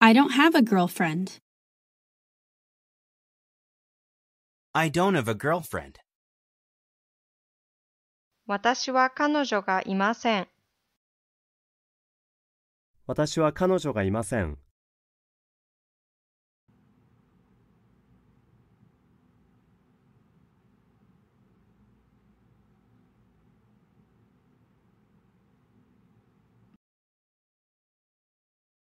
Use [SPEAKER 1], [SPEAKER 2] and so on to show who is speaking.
[SPEAKER 1] I don't have a girlfriend.
[SPEAKER 2] I don't have a girlfriend.
[SPEAKER 1] 私は彼女
[SPEAKER 3] がいません。
[SPEAKER 2] 私は彼女がいません。